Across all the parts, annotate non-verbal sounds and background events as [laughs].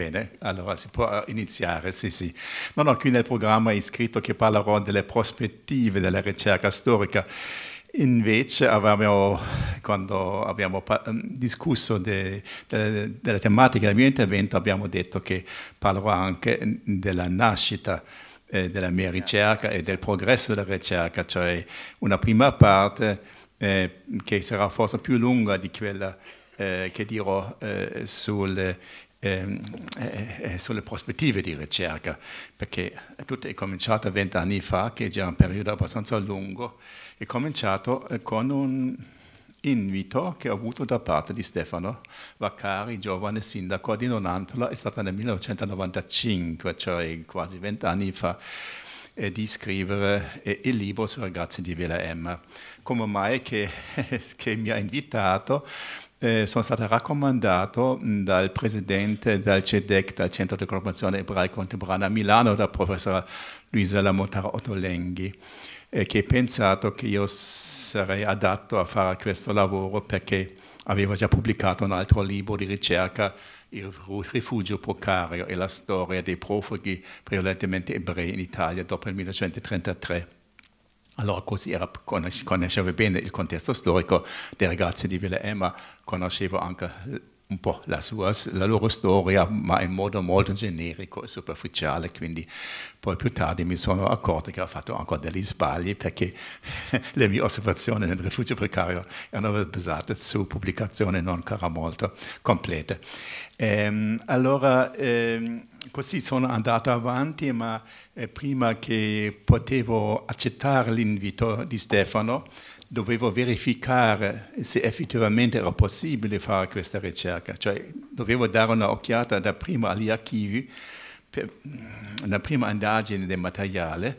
Bene, allora si può eh, iniziare, sì sì. No, no, qui nel programma è scritto che parlerò delle prospettive della ricerca storica. Invece avevamo, quando abbiamo mm, discusso delle de, de tematiche del mio intervento abbiamo detto che parlerò anche mm, della nascita eh, della mia ricerca e del progresso della ricerca, cioè una prima parte eh, che sarà forse più lunga di quella eh, che dirò eh, sul Ehm, eh, eh, sulle prospettive di ricerca, perché tutto è cominciato vent'anni fa, che è già un periodo abbastanza lungo, è cominciato eh, con un invito che ho avuto da parte di Stefano Vaccari, giovane sindaco di Nonantola, è stato nel 1995, cioè quasi vent'anni fa, eh, di scrivere il libro sui ragazzi di Villa Emma. Come mai che, [laughs] che mi ha invitato? eh, sono stato raccomandato dal presidente del CEDEC, dal Centro di Collaborazione Ebraica Contemporanea a Milano, dal professor Luisa Montara Ottolenghi, eh, che ha pensato che io sarei adatto a fare questo lavoro perché avevo già pubblicato un altro libro di ricerca, Il rifugio precario e la storia dei profughi prevalentemente ebrei in Italia dopo il 1933 allora così era, conoscevo bene il contesto storico delle ragazze di Villa Emma, conoscevo anche un po' la, sua, la, loro storia, ma in modo molto generico e superficiale, quindi poi più tardi mi sono accorto che ho fatto ancora degli sbagli perché [laughs] le mie osservazioni nel rifugio precario erano basate su pubblicazioni non cara molto complete. Ehm, allora, ehm, così sono andato avanti, ma eh, prima che potevo accettare l'invito di Stefano, dovevo verificare se effettivamente era possibile fare questa ricerca, cioè dovevo dare un'occhiata dapprima agli archivi, per una mm, prima indagine del materiale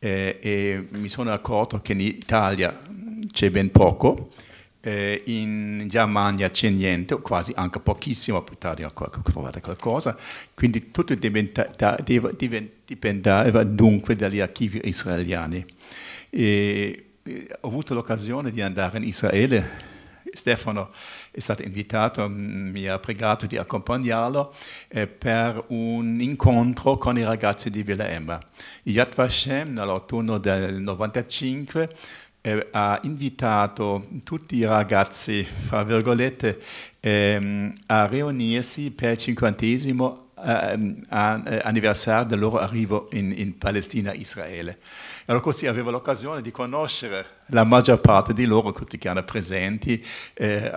eh, e mi sono accorto che in Italia mm, c'è ben poco, eh, in Germania c'è niente, quasi anche pochissimo, poi tardi ho trovato qualcosa, quindi tutto diventa, dipendeva dunque dagli archivi israeliani. E ho avuto l'occasione di andare in Israele. Stefano è stato invitato, mm, mi ha pregato di accompagnarlo eh, per un incontro con i ragazzi di Villa Emma. Yad Vashem, nell'autunno del 1995, eh, ha invitato tutti i ragazzi, fra virgolette, ehm, a riunirsi per il cinquantesimo Ehm, eh, anniversario del loro arrivo in, in Palestina, Israele. Allora così avevo l'occasione di conoscere la maggior parte di loro, tutti che erano presenti, eh,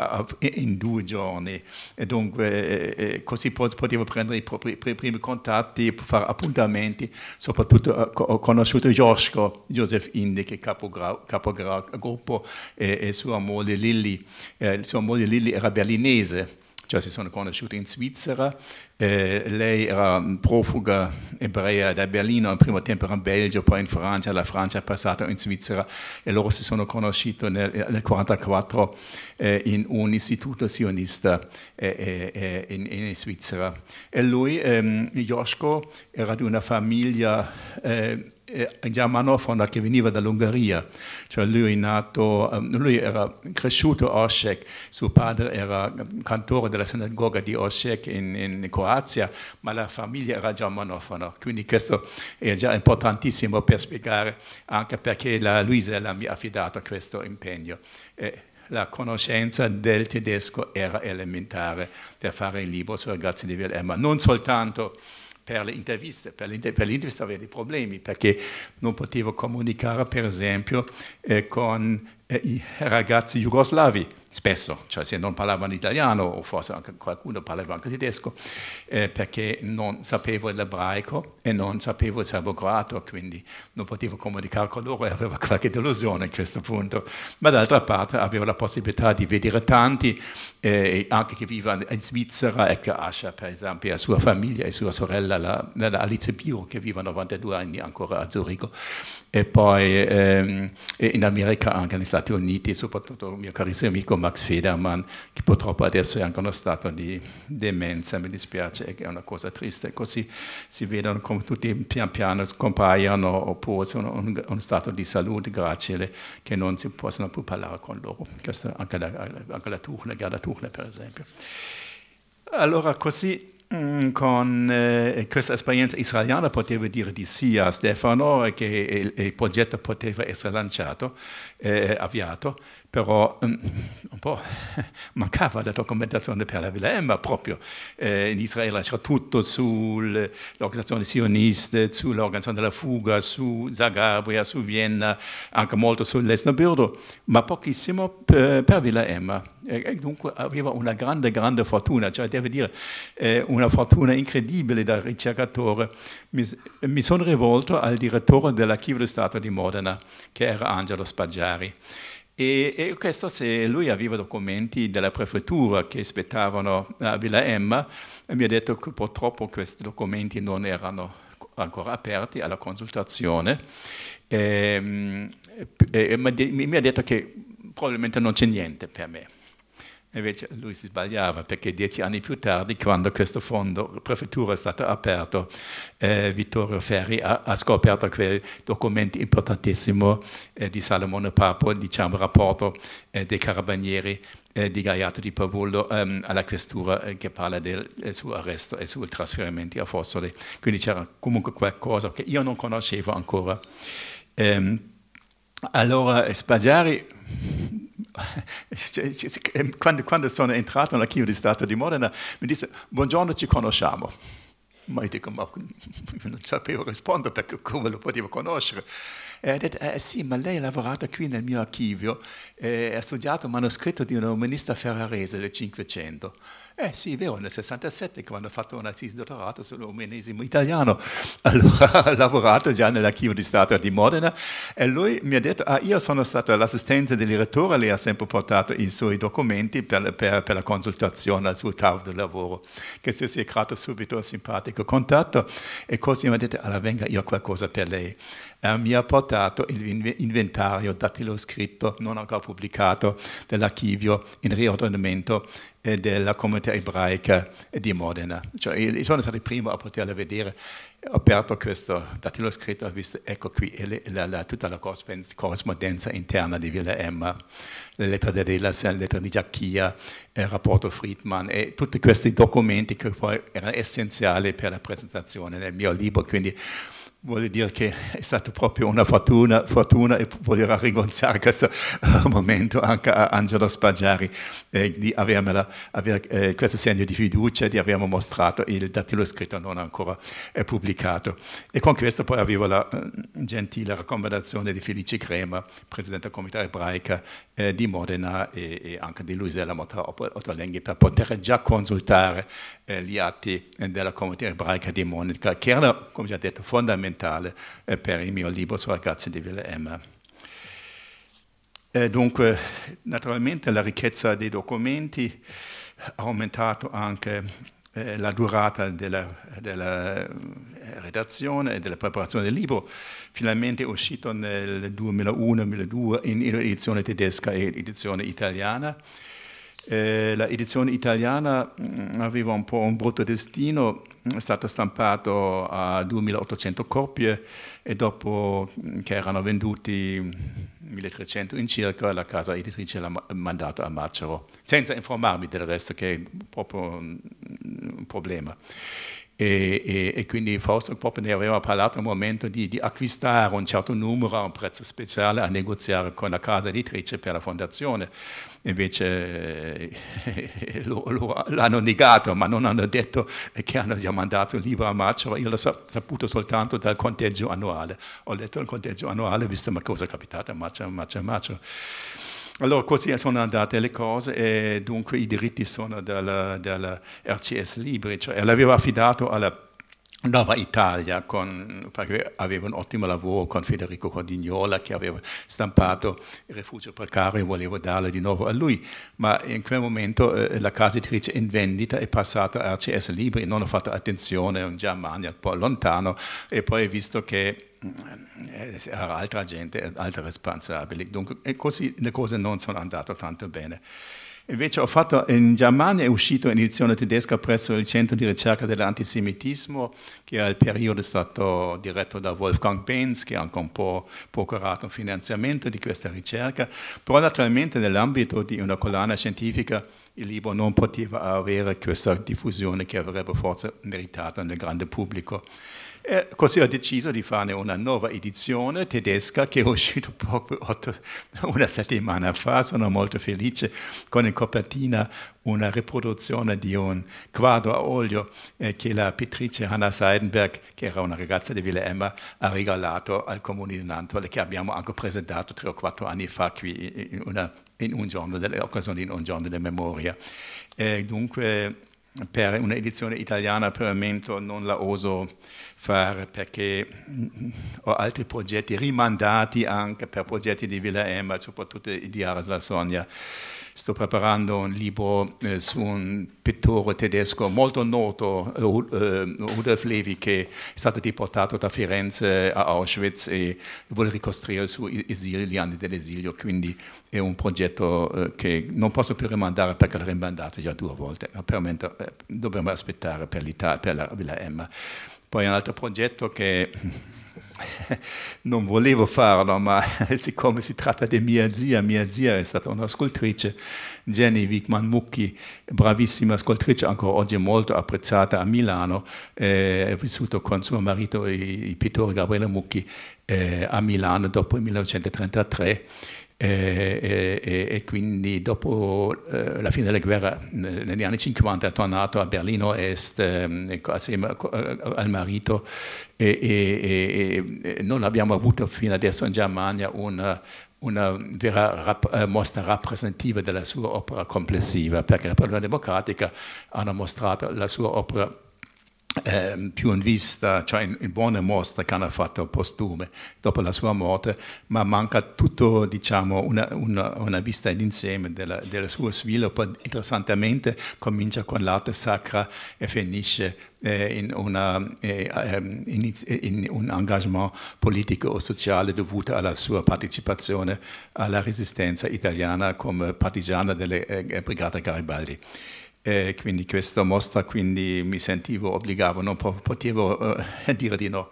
in due giorni. E dunque eh, eh così potevo prendere i, propri, i primi contatti, fare appuntamenti, soprattutto eh, ho conosciuto Josco, Joseph Indi, che è capogruppo, e, e, sua moglie Lilli. Eh, sua moglie Lilli era berlinese, cioè si sono conosciuti in Svizzera eh, lei era profuga ebrea da Berlino, in primo tempo era in Belgio, poi in Francia, la Francia è passata in Svizzera e loro si sono conosciuti nel 1944 eh, in un istituto sionista eh, eh, eh, in, in, Svizzera. E lui, ehm, Joschko, era di una famiglia eh, Germano Fonda che veniva dall'Ungheria, cioè lui nato, ehm, lui era cresciuto a Osijek, suo padre era ehm, cantore della sinagoga di Osijek in, in Croazia, ma la famiglia era germanofona, quindi questo è già importantissimo per spiegare anche perché la Luisella mi ha affidato questo impegno. E la conoscenza del tedesco era elementare per fare il libro sulle grazia di Wilhelm, eh, non soltanto per le interviste, per l'intervista avevo dei problemi perché non potevo comunicare per esempio eh, con eh, i ragazzi jugoslavi spesso, cioè se non parlavano italiano o forse anche qualcuno parlava anche tedesco, eh, perché non sapevo l'ebraico e non sapevo il serbo-croato, quindi non potevo comunicare con loro e avevo qualche delusione a questo punto. Ma d'altra parte avevo la possibilità di vedere tanti, eh, anche che vivono in Svizzera, ecco Asha per esempio, la sua famiglia e sua sorella, la, la Alice Bio, che vive 92 anni ancora a Zurigo, e poi ehm, in America, anche negli Stati Uniti, soprattutto il mio carissimo amico Max Federman, che purtroppo adesso è anche uno stato di demenza, mi dispiace, è una cosa triste, così si vedono come tutti pian piano scompaiono oppure sono in uno stato di salute gracile che non si possono più parlare con loro, Questo anche la, anche la Tuchler, Gerda Tuchler per esempio. Allora così mm, con eh, questa esperienza israeliana potevo dire di sì a Stefano che il, il progetto poteva essere lanciato, eh, avviato però ehm, un po' [laughs] mancava la documentazione per la Villemma proprio. Eh, in Israele c'era tutto sull'organizzazione sionista, sull'organizzazione della fuga, su Zagabria, su Vienna, anche molto sull'Esnaburgo, ma pochissimo per, per Villemma. E dunque aveva una grande, grande fortuna, cioè devo dire eh, una fortuna incredibile da ricercatore. Mi, mi sono rivolto al direttore dell'archivio di Stato di Modena, che era Angelo Spaggiari. E, e questo se lui aveva documenti della prefettura che aspettavano a Villa Emma, mi ha detto che purtroppo questi documenti non erano ancora aperti alla consultazione. Ehm, e, e, e mi ha detto che probabilmente non c'è niente per me. Invece lui si sbagliava perché dieci anni più tardi, quando questo fondo prefettura è stato aperto, eh, Vittorio Ferri ha, ha, scoperto quel documento importantissimo eh, di Salomone Papo, diciamo rapporto eh, dei carabinieri eh, di Gaiato di Pavullo ehm, alla questura eh, che parla del suo arresto e sui trasferimenti a Fossoli. Quindi c'era comunque qualcosa che io non conoscevo ancora. Ehm, allora eh, Spaggiari, cioè, cioè, cioè, eh, quando, quando, sono entrato nell'archivio di Stato di Modena, mi disse, buongiorno, ci conosciamo. Ma io dico, ma [laughs] non sapevo rispondere perché come lo potevo conoscere. E ha detto, eh sì, ma lei ha lavorato qui nel mio archivio e eh, ha studiato il manoscritto di un romanista ferrarese del Cinquecento. Eh sì, vero, nel 67 quando ha fatto una tesi dottorato sull'umanesimo italiano, [laughs] allora ha lavorato già nell'archivio di Stato di Modena e lui mi ha detto, ah io sono stato l'assistente del direttore, lei ha sempre portato i suoi documenti per, per, per la consultazione al suo tavolo di lavoro, che si è creato subito un simpatico contatto e così mi ha detto, allora venga io qualcosa per lei. Eh, mi ha portato l'inventario datilo scritto, non ancora pubblicato, dell'archivio in riordinamento eh, della comunità ebraica di Modena. Cioè, sono stato il primo a poterla vedere, ho aperto questo dattilo scritto, ho visto, ecco qui la, la, tutta la corrispondenza interna di Villa Emma, le lettere di Delas, le lettere di Giacchia, il rapporto Friedman e tutti questi documenti che poi erano essenziali per la presentazione del mio libro. Quindi Vuole dire che è stata proprio una fortuna, fortuna e voglio ringraziare questo eh, momento anche a Angelo Spaggiari eh, di avermela, aver, eh, questo segno di fiducia, di avermi mostrato il dattilo scritto non ancora pubblicato. E con questo poi avevo la eh, gentile raccomandazione di Felice Crema, Presidente del Comitato Ebraica eh, di Modena e, e, anche di Luisella Ottolenghi per poter già consultare gli atti della Comunità Ebraica di Monica, che erano, come già detto, fondamentali fondamentale eh, per il mio libro su ragazzi di Ville eh, dunque, naturalmente la ricchezza dei documenti ha aumentato anche eh, la durata della, della, redazione e della preparazione del libro, finalmente uscito nel 2001-2002 in edizione tedesca e edizione italiana. Eh, la edizione italiana mm, aveva un po' un brutto destino, è stata stampata a 2800 copie e dopo mm, che erano venduti 1300 mm, in circa la casa editrice l'ha mandata a Macero, senza informarmi del resto che è proprio un problema. E, e, e, quindi Fausto Poppe ne aveva parlato un momento di, di, acquistare un certo numero a un prezzo speciale a negoziare con la casa editrice per la fondazione. Invece eh, [laughs] l'hanno negato, ma non hanno detto che hanno già mandato il libro a marcio, io l'ho saputo soltanto dal conteggio annuale. Ho letto il conteggio annuale, visto ma cosa è capitato a marcio, a a marcio. Allora così sono andate le cose e dunque i diritti sono dalla, dalla RCS Libri, cioè l'aveva affidato alla Nuova Italia, con, perché aveva un ottimo lavoro con Federico Codignola che aveva stampato il rifugio precario e voleva darlo di nuovo a lui, ma in quel momento eh, la casa editrice in vendita è passata a RCS Libri, non ho fatto attenzione, è in Germania un po' lontano, e poi visto che era eh, eh, altra gente, eh, altre responsabili, dunque così le cose non sono andate tanto bene. Invece fatto, in Germania è uscito un'edizione tedesca presso il Centro di ricerca dell'antisemitismo, che al periodo è stato diretto da Wolfgang Benz, che ha anche un po' procurato un finanziamento di questa ricerca, però naturalmente nell'ambito di una collana scientifica il libro non poteva avere questa diffusione che avrebbe forse meritato nel grande pubblico. E così ho deciso di fare una nuova edizione tedesca che è uscita [laughs] proprio otto, una settimana fa, sono molto felice, con in copertina una riproduzione di un quadro a olio eh, che la pittrice Hanna Seidenberg, che era una ragazza di Villa Emma, ha regalato al comune di Nantole, che abbiamo anche presentato tre o quattro anni fa qui in, una, in un giorno, delle occasioni in un giorno della memoria. Eh, dunque per un'edizione italiana per il momento non la oso fare perché mm, ho altri progetti rimandati anche per progetti di Villa Emma, soprattutto di Ara della Sonia sto preparando un libro eh, su un pittore tedesco molto noto, eh, Rudolf Levi, che è stato deportato da Firenze a Auschwitz e vuole ricostruire il suo esilio, gli anni dell'esilio, quindi è un progetto eh, che non posso più rimandare perché l'ho rimandato già due volte, ma per me eh, dobbiamo aspettare per l'Italia, per la, per la Emma. Poi un altro progetto che [laughs] non volevo farlo, ma [laughs] siccome si tratta di mia zia, mia zia è stata un'ascoltrice, Jenny Wickman Mucchi, bravissima ascoltrice, ancora oggi molto apprezzata a Milano, eh, è vissuta con suo marito, il pittore Gabriele Mucchi, eh, a Milano dopo il 1933 e, e, e quindi dopo eh, la fine della guerra negli anni 50 è tornato a Berlino Est eh, assieme al marito e, non abbiamo avuto fino adesso in Germania una, una vera rap eh, mostra rappresentativa della sua opera complessiva perché la Polonia Democratica ha mostrato la sua opera eh, più in vista, cioè in, in, buone mostre che hanno fatto postume dopo la sua morte, ma manca tutto, diciamo, una, una, una vista d'insieme del, del suo sviluppo. Interessantemente comincia con l'arte sacra e finisce eh, in, una, eh, ehm, in, eh, in, un engagement politico o sociale dovuto alla sua partecipazione alla resistenza italiana come partigiana delle eh, Brigate Garibaldi. E quindi questa mostra quindi mi sentivo obbligato, non potevo eh, [laughs] dire di no.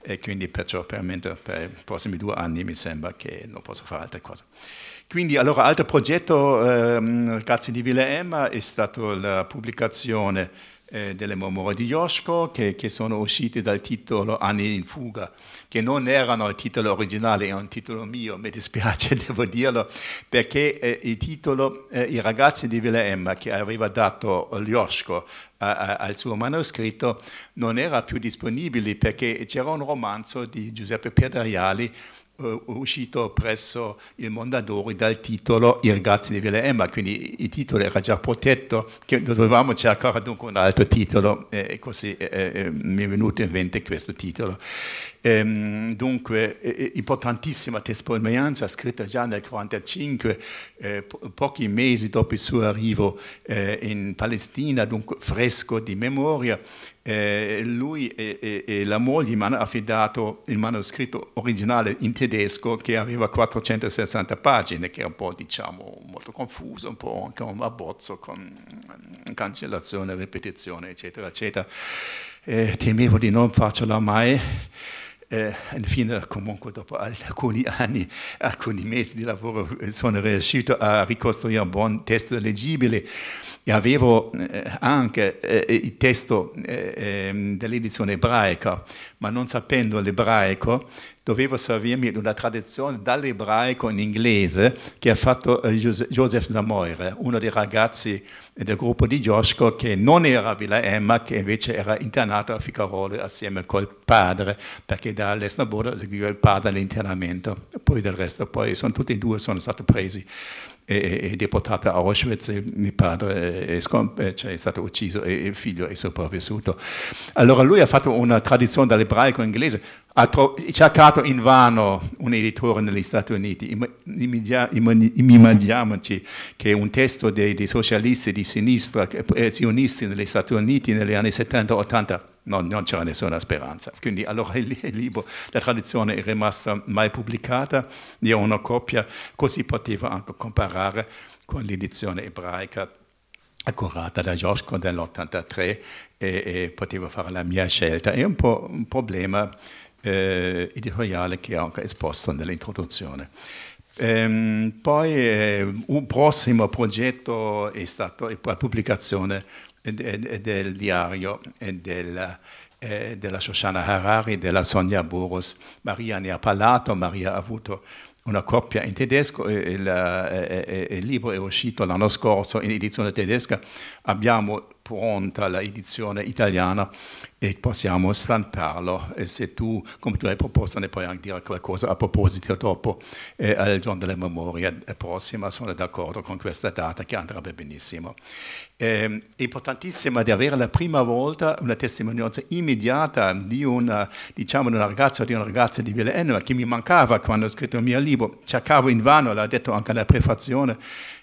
E quindi perciò per, per i prossimi due anni mi sembra che non posso fare altre cose. Quindi allora altro progetto, ehm, grazie di Villa Emma, è stata la pubblicazione eh, delle memorie di Joshko che, che, sono uscite dal titolo Anni in fuga, che non erano il titolo originale, è un titolo mio, mi dispiace, [laughs] devo dirlo, perché eh, il titolo eh, I ragazzi di Villa Emma che aveva dato Joshko al suo manoscritto non era più disponibile perché c'era un romanzo di Giuseppe Piedariali eh, uscito presso il Mondadori dal titolo I ragazzi di Villa Emma, quindi il titolo era già protetto, che dovevamo cercare dunque un altro titolo eh, e così eh, mi è venuto in mente questo titolo. Ehm, dunque, importantissima testimonianza scritta già nel 1945, eh, po pochi mesi dopo il suo arrivo eh, in Palestina, dunque fresco di memoria. Eh, lui e, e, e, la moglie mi hanno affidato il manoscritto originale in tedesco che aveva 460 pagine, che è un po' diciamo molto confuso, un po' anche un abbozzo con mm, cancellazione, ripetizione, eccetera, eccetera. Eh, temevo di non farcela mai eh, infine comunque dopo alcuni anni, alcuni mesi di lavoro eh, sono riuscito a ricostruire un buon testo leggibile e avevo eh, anche eh, il testo eh, ehm, dell'edizione ebraica, ma non sapendo l'ebraico dovevo servirmi di una traduzione dall'ebraico in inglese che ha fatto eh, Joseph Zamoire, uno dei ragazzi del gruppo di Josco che non era a Villa Emma, che invece era internato a Ficarolo assieme col padre, perché da Lesnaboda seguiva il padre all'internamento. Poi del resto, poi sono tutti e due sono stati presi e, e deportati a Auschwitz, il padre eh, è, è, eh, cioè è stato ucciso e il figlio è sopravvissuto. Allora lui ha fatto una traduzione dall'ebraico in inglese, ha cercato vano un editore negli Stati Uniti. Immaginiamoci che un testo dei, dei socialisti di sinistra, eh, zionisti negli Stati Uniti negli anni 70-80, no, non c'era nessuna speranza. Quindi allora il, libro, la tradizione è rimasta mai pubblicata, ho una copia, così poteva anche comparare con l'edizione ebraica accurata da Josco dell'83 e, e, potevo fare la mia scelta. È un po' un problema eh, editoriale che ho anche esposto nell'introduzione. Ehm, poi eh, un prossimo progetto è stato la pubblicazione del, del diario della, eh, della Shoshana Harari, della Sonia Boros. Maria ne ha parlato, Maria ha avuto una coppia in tedesco, il, il, il libro è uscito l'anno scorso in edizione tedesca, abbiamo pronta l'edizione italiana e possiamo stamparlo e se tu, come tu hai proposto, ne puoi anche dire qualcosa a proposito dopo eh, al giorno della memoria prossima, sono d'accordo con questa data che andrebbe benissimo. È ehm, importantissimo di avere la prima volta una testimonianza immediata di una, diciamo, una ragazza o di una ragazza di Villa Enna che mi mancava quando ho scritto il mio libro, cercavo in vano, l'ha detto anche la prefazione,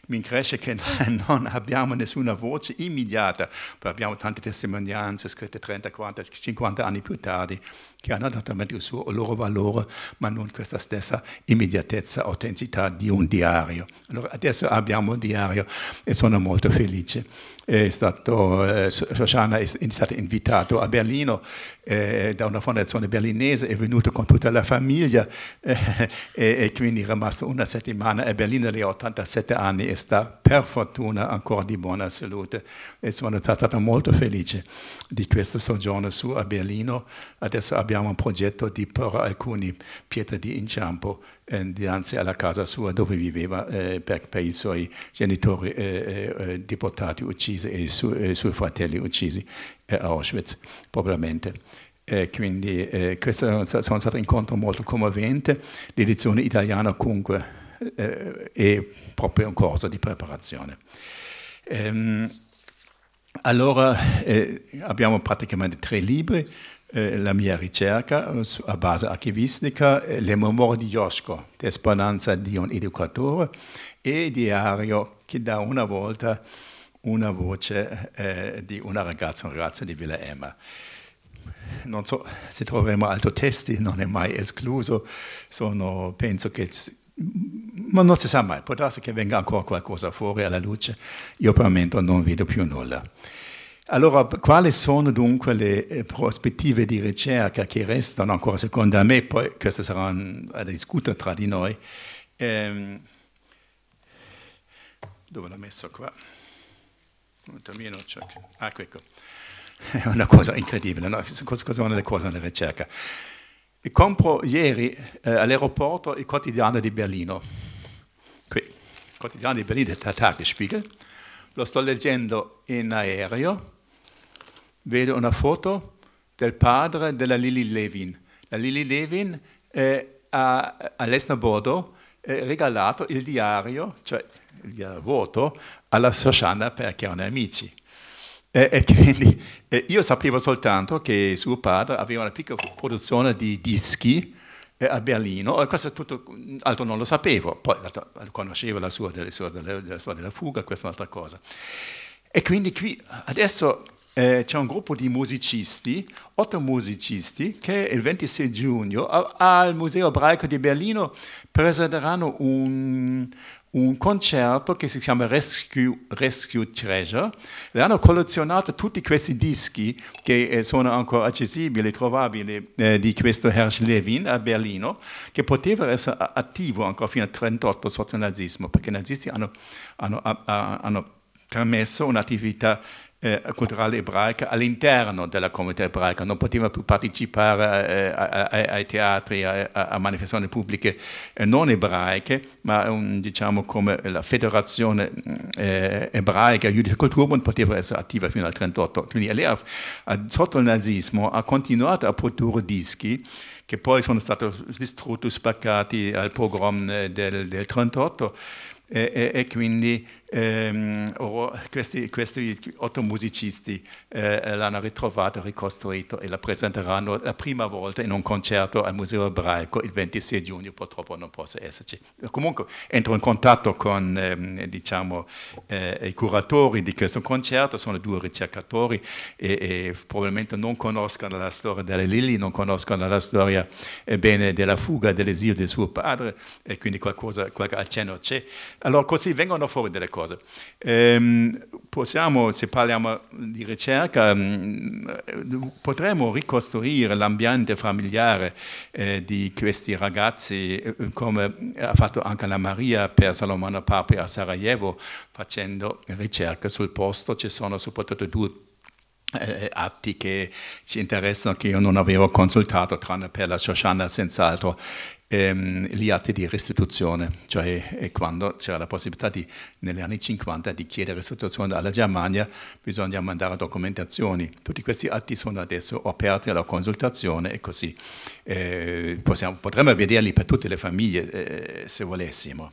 mi Grecia che [laughs] non abbiamo nessuna voce immediata, però abbiamo tante testimonianze scritte 30, 40, 50 anni più tardi che hanno esattamente il suo loro valore, ma non questa stessa immediatezza, autenticità di un diario. Allora, adesso abbiamo un diario e sono molto felice. È stato, eh, Shoshana è, è stata invitata a Berlino eh, da una fondazione berlinese, è venuta con tutta la famiglia [laughs] eh, e, e, quindi è rimasta una settimana a Berlino, lei ha 87 anni e sta per fortuna ancora di buona salute e sono stata molto felice di questo soggiorno su a Berlino. Adesso abbiamo abbiamo un progetto di porre alcune pietre di inciampo eh, dinanzi alla casa sua dove viveva eh, per, per, i suoi genitori eh, eh, eh deportati uccisi e i, su, i suoi fratelli uccisi eh, a Auschwitz, probabilmente. quindi questo è stato un incontro molto commovente, l'edizione italiana comunque è proprio un corso di preparazione. Ehm, allora abbiamo praticamente tre libri, eh, la mia ricerca eh, a base archivistica, Le memorie di Joshko, De Speranza di un educatore e Diario che dà una volta una voce eh, di una ragazza, un ragazzo di Villa Emma. Non so se troveremo altri testi, non è mai escluso, sono, penso che ma non si sa mai, può essere che venga ancora qualcosa fuori alla luce, io probabilmente non vedo più nulla. Allora, quali sono dunque le eh, prospettive di ricerca che restano ancora, secondo me, poi queste saranno a discutere tra di noi? Ehm, dove l'ho messo qua? Un ah, ecco. [laughs] È una cosa incredibile, no? cosa sono le cose nella ricerca? E compro ieri eh, all'aeroporto il quotidiano di Berlino, qui, il quotidiano di Berlino, il Tagesspiegel, lo sto leggendo in aereo, vedo una foto del padre della Lili Levin. La Lili Levin eh, ha a Lesnabodo eh, regalato il diario, cioè il diario vuoto, alla Shoshana perché erano amici. E, e quindi eh, io sapevo soltanto che suo padre aveva una piccola produzione di dischi eh, a Berlino, e questo tutto, altro non lo sapevo, poi conoscevo la sua della, sua, della, della, sua, della fuga, questa è un'altra cosa. E quindi qui adesso eh, c'è un gruppo di musicisti, otto musicisti, che il 26 giugno a, al Museo Ebraico di Berlino presenteranno un, un concerto che si chiama Rescue, Rescue, Treasure e hanno collezionato tutti questi dischi che eh, sono ancora accessibili, trovabili eh, di questo Hersch Levin a Berlino che poteva essere attivo ancora fino al 1938 sotto il nazismo perché i nazisti hanno, hanno, hanno permesso un'attività eh, culturale ebraica all'interno della comunità ebraica, non poteva più partecipare eh, a, ai teatri, a, a manifestazioni pubbliche eh, non ebraiche, ma un, mm, diciamo come la federazione mm, eh, ebraica, Jüdische Kulturbund, poteva essere attiva fino al 1938. Quindi lei ha, sotto il nazismo ha continuato a produrre dischi che poi sono stati distrutti, spaccati al pogrom eh, del, del 1938 e quindi ehm, oh, questi, questi, otto musicisti eh, l'hanno ritrovato, ricostruito e la presenteranno la prima volta in un concerto al Museo Ebraico il 26 giugno, purtroppo non posso esserci. Comunque entro in contatto con ehm, diciamo, eh, i curatori di questo concerto, sono due ricercatori e, e, probabilmente non conoscono la storia delle Lili, non conoscono la storia eh, bene della fuga, dell'esilio del suo padre e quindi qualcosa, qualche accenno c'è. Allora così vengono fuori delle cose cose. Ehm, possiamo, se parliamo di ricerca, mm, potremmo ricostruire l'ambiente familiare eh, di questi ragazzi, eh, come ha fatto anche la Maria per Salomone Papi a Sarajevo, facendo ricerche sul posto. Ci sono soprattutto due eh, atti che ci interessano che io non avevo consultato tranne per la Shoshana senz'altro ehm, gli atti di restituzione, cioè quando c'era la possibilità di, negli anni 50 di chiedere restituzione alla Germania, bisogna mandare documentazioni. Tutti questi atti sono adesso aperti alla consultazione e così eh, possiamo, potremmo vederli per tutte le famiglie eh, se volessimo.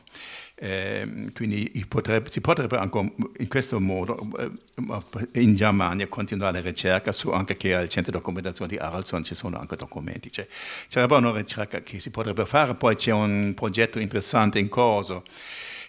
Eh, quindi potrebbe, si potrebbe anche in questo modo eh, in Germania continuare la ricerca su anche che al centro di documentazione di Aralson ci sono anche documenti. Cioè, sarebbe una ricerca che si potrebbe fare, poi c'è un progetto interessante in corso.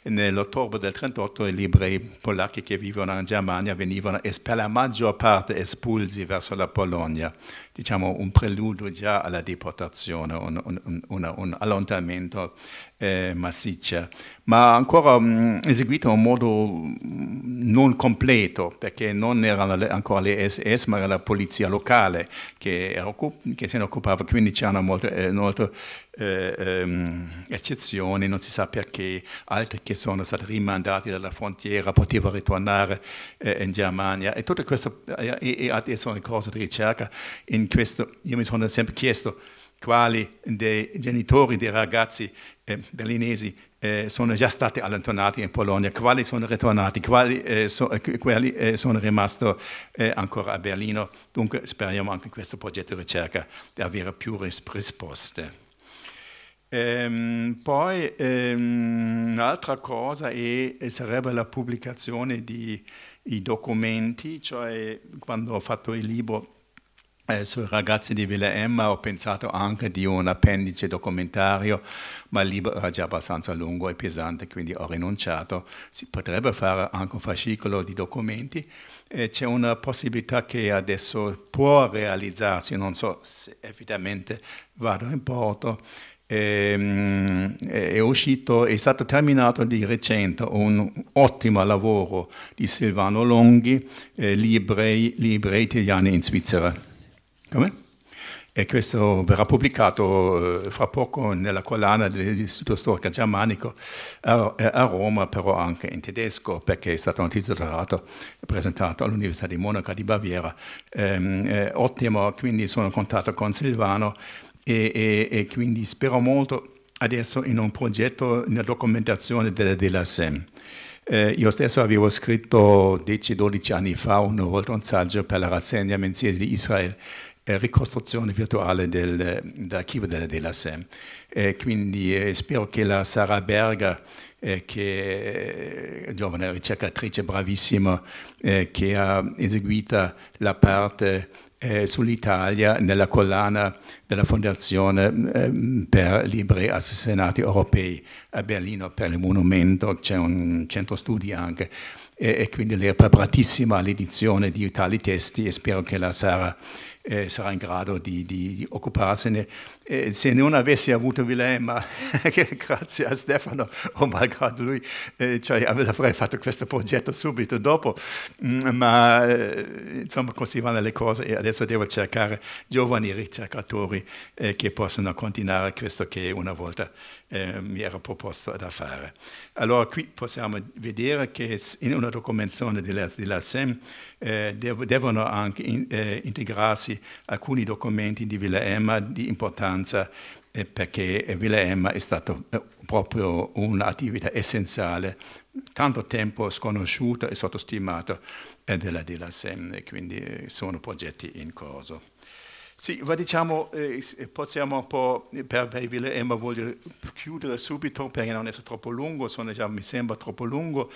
Nell'ottobre del 1938 i libri polacchi che vivono in Germania venivano per la maggior parte espulsi verso la Polonia, diciamo un preludio già alla deportazione, un, un, un, un allontanamento eh, massiccia, ma ancora mh, mm, eseguita in modo mm, non completo, perché non erano ancora le SS, ma era la polizia locale che, era, che se ne occupava, quindi c'erano molte, eh, eh, ehm, eccezioni, non si sa perché, altri che sono stati rimandati dalla frontiera potevano ritornare eh, in Germania e tutte queste eh, sono cose di ricerca. In questo, io mi sono sempre chiesto quali dei genitori dei ragazzi eh, berlinesi eh, sono già stati allontanati in Polonia, quali sono ritornati, quali, eh, so, eh, quali eh, sono rimasti eh, ancora a Berlino. Dunque speriamo anche in questo progetto di ricerca di avere più ris risposte. Ehm, poi ehm, un'altra cosa è, sarebbe la pubblicazione dei documenti, cioè quando ho fatto il libro eh, sui ragazzi di Villa Emma ho pensato anche di un appendice documentario, ma il libro era già abbastanza lungo e pesante, quindi ho rinunciato. Si potrebbe fare anche un fascicolo di documenti. Eh, c'è una possibilità che adesso può realizzarsi, non so se effettivamente vado in porto. Eh, è uscito, è stato terminato di recente un ottimo lavoro di Silvano Longhi, eh, Libri, libri italiani in Svizzera. Come? E questo verrà pubblicato eh, fra poco nella collana dell'Istituto Storico Germanico a, Roma, però anche in tedesco, perché è stato anticipato e presentato all'Università di Monaca di Baviera. Ehm, eh, ottimo, quindi sono in contatto con Silvano e, e, e, quindi spero molto adesso in un progetto, nella documentazione della, della SEM. Eh, io stesso avevo scritto 10-12 anni fa una volta un saggio per la rassegna mensile di Israele eh, ricostruzione virtuale dell'archivio della, della SEM. Eh, quindi eh, spero che la Sara Berga, eh, che è giovane ricercatrice bravissima, eh, che ha eseguito la parte eh, sull'Italia nella collana della Fondazione ehm, per Libri Assassinati Europei a Berlino per il monumento, c'è un centro studi anche e, quindi lei è preparatissima all'edizione di tali testi e spero che la Sara eh, saranno in die, di, di, di, eh, se non avessi avuto Vilema, [laughs] grazie a Stefano, o oh malgrado lui, eh, cioè, avrei fatto questo progetto subito dopo, mm, ma eh, insomma così vanno le cose e adesso devo cercare giovani ricercatori eh, che possano continuare questo che una volta eh, mi era proposto da fare. Allora qui possiamo vedere che in una documentazione della, della SEM eh, dev devono anche in, integrarsi alcuni documenti di Emma di importanza importanza eh, perché Wilhelm è stato eh, proprio un'attività essenziale, tanto tempo sconosciuta e sottostimata eh, della DLSM, quindi eh, sono progetti in corso. Sì, ma diciamo, possiamo un po', per, per Wilhelm voglio chiudere subito perché non è troppo lungo, sono, diciamo, mi sembra troppo lungo.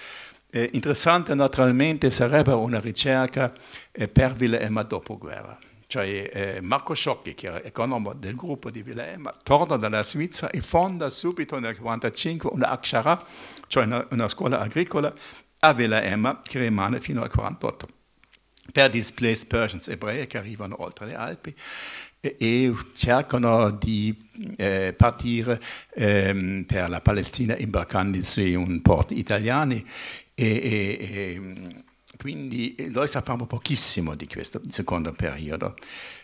Eh, interessante naturalmente sarebbe una ricerca eh, per Wilhelm guerra cioè eh, Marco Sciocchi, che era economo del gruppo di Wilhelm, torna dalla Svizzera e fonda subito nel 1945 una Akshara, cioè una, una scuola agricola, a Emma, che rimane fino al 1948 per displaced persons ebrei che arrivano oltre le Alpi e, e cercano di eh, partire ehm, per la Palestina imbarcandosi in porti italiani e, e, quindi eh, noi sappiamo pochissimo di questo secondo periodo.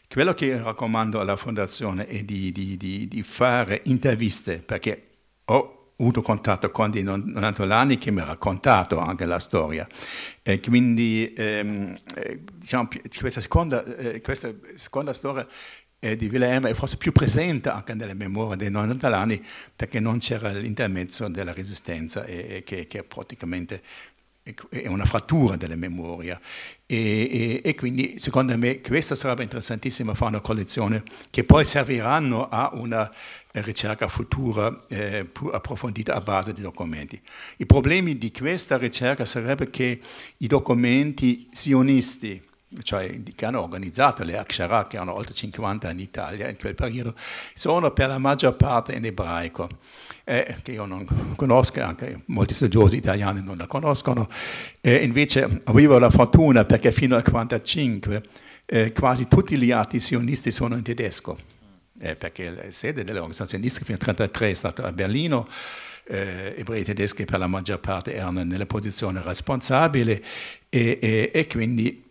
Quello che raccomando alla Fondazione è di, di, di, di fare interviste, perché ho avuto contatto con dei nonantolani che mi hanno raccontato anche la storia. E quindi ehm, eh, diciamo, questa, seconda, eh, questa seconda storia di Wilhelm è forse più presente anche nelle memorie dei nonantolani perché non c'era l'intermezzo della resistenza e, e che, che, praticamente è una frattura della memoria e, e, e, quindi secondo me questa sarebbe interessantissima fare una collezione che poi serviranno a una ricerca futura eh, più approfondita a base di documenti. I problemi di questa ricerca sarebbe che i documenti sionisti cioè che hanno organizzato le Akshara, che erano oltre 50 in Italia in quel periodo, sono per la maggior parte in ebraico, eh, che io non conosco, anche molti studiosi italiani non la conoscono. Eh, invece avevo la fortuna, perché fino al 1945 eh, quasi tutti gli atti sionisti sono in tedesco, eh, perché la sede dell'organizzazione sionistica fino al 1933 è stata a Berlino, eh, ebrei tedeschi per la maggior parte erano nella posizione responsabile e, e, e quindi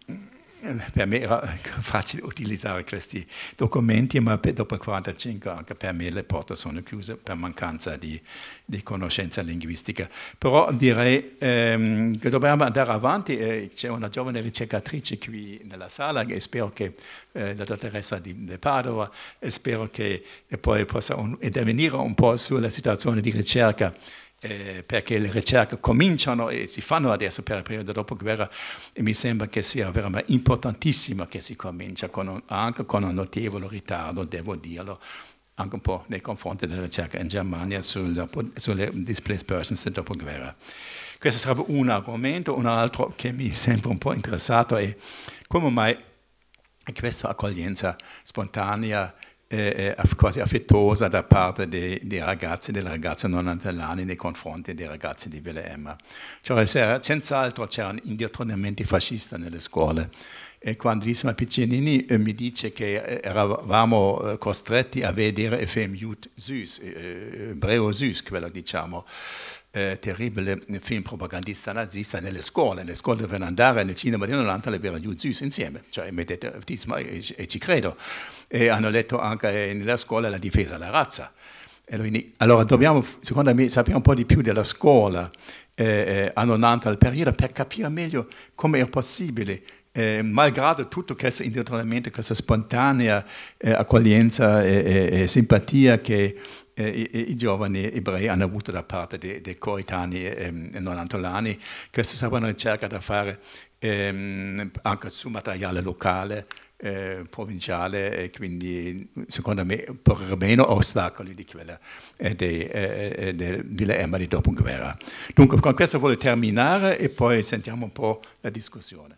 per me era facile utilizzare questi documenti, ma dopo 45 anche per me le porte sono chiuse per mancanza di, di conoscenza linguistica. Però direi ehm, che dobbiamo andare avanti, eh, c'è una giovane ricercatrice qui nella sala e spero che eh, la dottoressa di, di Padova, spero che poi possa un, intervenire un po' sulla situazione di ricerca eh, perché le ricerche cominciano e si fanno adesso per il periodo dopo guerra e mi sembra che sia veramente importantissimo che si comincia con un, anche con un notevole ritardo, devo dirlo, anche un po' nei confronti della ricerca in Germania sulle, sulle displaced persons del dopoguerra. Questo sarebbe un argomento, un altro che mi [laughs] sembra un po' interessato è come mai questa accoglienza spontanea eh, quasi affettuosa da parte dei, dei ragazzi e delle ragazze non antelani nei confronti dei ragazzi di Villa Emma. Cioè, senz'altro c'erano indietronamenti fascisti nelle scuole e quando Isma Piccinini eh, mi dice che eh, eravamo eh, costretti a vedere film Jut Süß, eh, eh Süß, quello diciamo, terribile film propagandista nazista nelle scuole. nelle scuole dovevano andare nel cinema di 90 e vedere Jut Süß insieme. Cioè, mettete Isma e, e ci credo. E hanno letto anche nella scuola la difesa della razza. allora dobbiamo, secondo me, sapere un po' di più della scuola eh, eh, annonante al periodo per capire meglio come è possibile eh, malgrado tutto questo indotronamento, questa spontanea eh, accoglienza e, e, simpatia che eh, i, i, giovani ebrei hanno avuto da parte dei, dei coetanei ehm, non antolani, questi stavano in cerca da fare ehm, anche su materiale locale, eh, provinciale e quindi secondo me porre meno ostacoli di quella eh, dei, eh, eh del dilemma di guerra. Dunque con questo voglio terminare e poi sentiamo un po' la discussione.